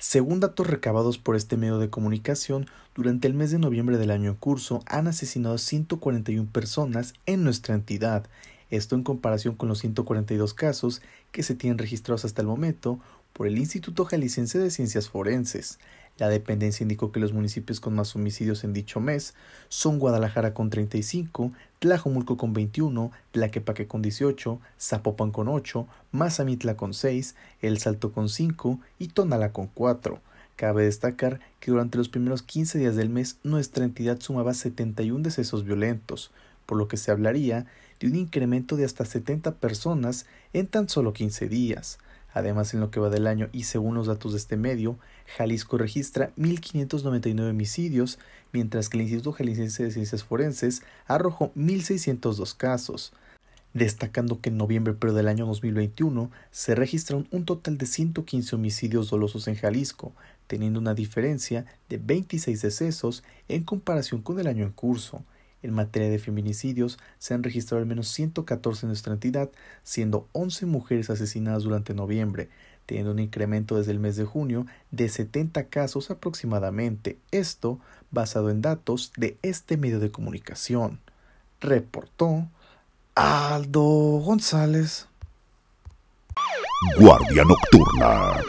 Según datos recabados por este medio de comunicación, durante el mes de noviembre del año en curso han asesinado 141 personas en nuestra entidad, esto en comparación con los 142 casos que se tienen registrados hasta el momento por el Instituto Jalisciense de Ciencias Forenses. La dependencia indicó que los municipios con más homicidios en dicho mes son Guadalajara con 35, Tlajomulco con 21, Tlaquepaque con 18, Zapopan con 8, Mazamitla con 6, El Salto con 5 y Tonala con 4. Cabe destacar que durante los primeros 15 días del mes nuestra entidad sumaba 71 decesos violentos, por lo que se hablaría de un incremento de hasta 70 personas en tan solo 15 días. Además, en lo que va del año y según los datos de este medio, Jalisco registra 1.599 homicidios, mientras que el Instituto Jalisciense de Ciencias Forenses arrojó 1.602 casos, destacando que en noviembre pero del año 2021 se registraron un total de 115 homicidios dolosos en Jalisco, teniendo una diferencia de 26 decesos en comparación con el año en curso. En materia de feminicidios, se han registrado al menos 114 en nuestra entidad, siendo 11 mujeres asesinadas durante noviembre, teniendo un incremento desde el mes de junio de 70 casos aproximadamente, esto basado en datos de este medio de comunicación. Reportó Aldo González. Guardia Nocturna.